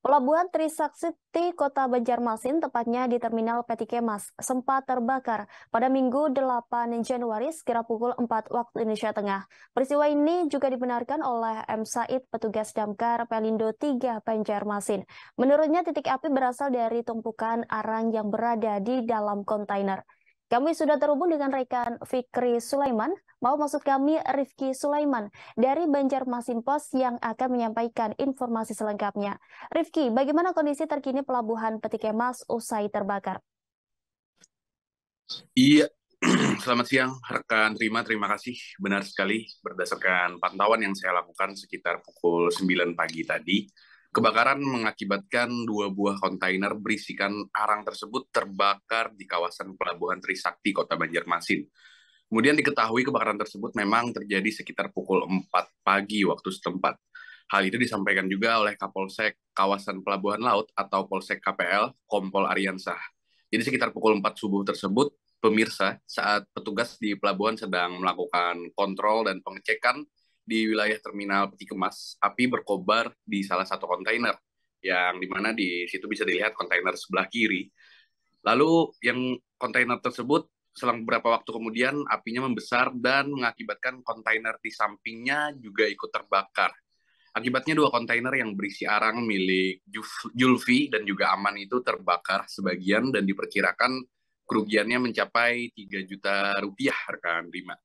Pelabuhan Trisakti Kota Banjarmasin, tepatnya di Terminal Petikemas, sempat terbakar pada Minggu 8 Januari sekira pukul 4 waktu Indonesia Tengah. Peristiwa ini juga dibenarkan oleh M. Said, petugas damkar Pelindo 3 Banjarmasin. Menurutnya titik api berasal dari tumpukan arang yang berada di dalam kontainer. Kami sudah terhubung dengan rekan Fikri Sulaiman, mau maksud kami Rifki Sulaiman dari Banjarmasin Pos yang akan menyampaikan informasi selengkapnya. Rifki, bagaimana kondisi terkini pelabuhan Petikemas usai terbakar? Iya, selamat siang rekan Rima, terima kasih. Benar sekali berdasarkan pantauan yang saya lakukan sekitar pukul 9 pagi tadi, Kebakaran mengakibatkan dua buah kontainer berisikan arang tersebut terbakar di kawasan Pelabuhan Trisakti, Kota Banjarmasin. Kemudian diketahui kebakaran tersebut memang terjadi sekitar pukul 4 pagi waktu setempat. Hal itu disampaikan juga oleh Kapolsek Kawasan Pelabuhan Laut atau Polsek KPL, Kompol Ariansah. Jadi sekitar pukul 4 subuh tersebut, pemirsa, saat petugas di pelabuhan sedang melakukan kontrol dan pengecekan di wilayah terminal peti kemas api berkobar di salah satu kontainer yang dimana di situ bisa dilihat kontainer sebelah kiri. Lalu yang kontainer tersebut selang beberapa waktu kemudian apinya membesar dan mengakibatkan kontainer di sampingnya juga ikut terbakar. Akibatnya dua kontainer yang berisi arang milik Julfi dan juga Aman itu terbakar sebagian dan diperkirakan kerugiannya mencapai 3 juta rupiah rekan Rima.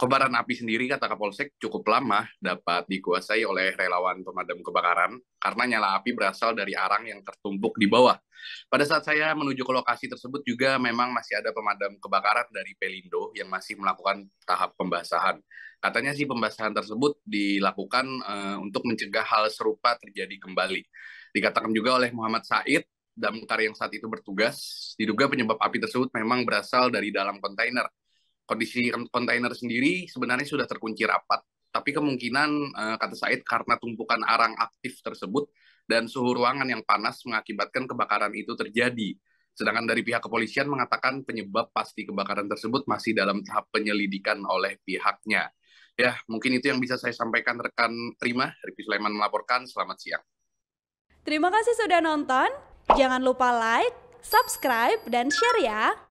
Kebaran api sendiri, kata Kapolsek, cukup lama dapat dikuasai oleh relawan pemadam kebakaran karena nyala api berasal dari arang yang tertumpuk di bawah. Pada saat saya menuju ke lokasi tersebut juga memang masih ada pemadam kebakaran dari Pelindo yang masih melakukan tahap pembasahan. Katanya sih pembasahan tersebut dilakukan uh, untuk mencegah hal serupa terjadi kembali. Dikatakan juga oleh Muhammad Said, damkar yang saat itu bertugas, diduga penyebab api tersebut memang berasal dari dalam kontainer kondisi kontainer sendiri sebenarnya sudah terkunci rapat, tapi kemungkinan uh, kata Said karena tumpukan arang aktif tersebut dan suhu ruangan yang panas mengakibatkan kebakaran itu terjadi. Sedangkan dari pihak kepolisian mengatakan penyebab pasti kebakaran tersebut masih dalam tahap penyelidikan oleh pihaknya. Ya, mungkin itu yang bisa saya sampaikan rekan Rima. Rifki Sulaiman melaporkan, selamat siang. Terima kasih sudah nonton. Jangan lupa like, subscribe, dan share ya.